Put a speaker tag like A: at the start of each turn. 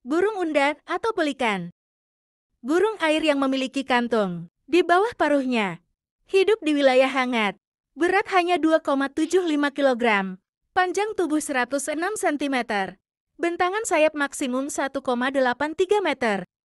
A: burung undan atau pelikan. Burung air yang memiliki kantung di bawah paruhnya. Hidup di wilayah hangat. Berat hanya 2,75 kg. Panjang tubuh 106 cm. Bentangan sayap maksimum 1,83 meter.